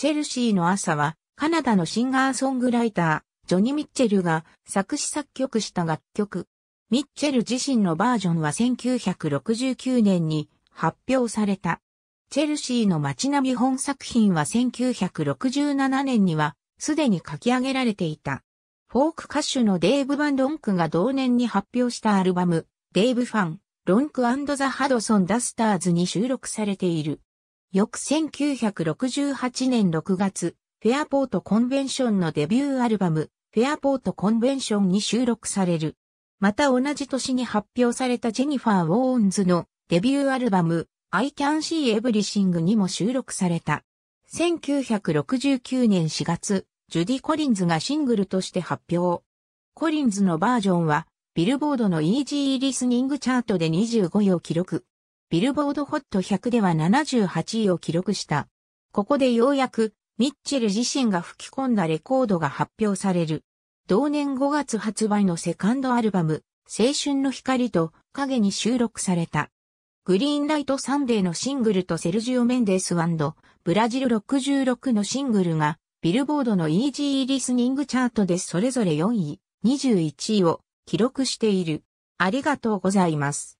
チェルシーの朝は、カナダのシンガーソングライター、ジョニ・ー・ミッチェルが作詞作曲した楽曲。ミッチェル自身のバージョンは1969年に発表された。チェルシーの街並み本作品は1967年にはすでに書き上げられていた。フォーク歌手のデーブ・バン・ロンクが同年に発表したアルバム、デーブ・ファン、ロンクザ・ハドソン・ダスターズに収録されている。翌1968年6月、フェアポートコンベンションのデビューアルバム、フェアポートコンベンションに収録される。また同じ年に発表されたジェニファー・ウォーンズのデビューアルバム、I Can See Everything にも収録された。1969年4月、ジュディ・コリンズがシングルとして発表。コリンズのバージョンは、ビルボードの Easy Listening チャートで25位を記録。ビルボードホット100では78位を記録した。ここでようやく、ミッチェル自身が吹き込んだレコードが発表される。同年5月発売のセカンドアルバム、青春の光と影に収録された。グリーンライトサンデーのシングルとセルジオ・メンデスブラジル66のシングルが、ビルボードのイージーリスニングチャートでそれぞれ4位、21位を記録している。ありがとうございます。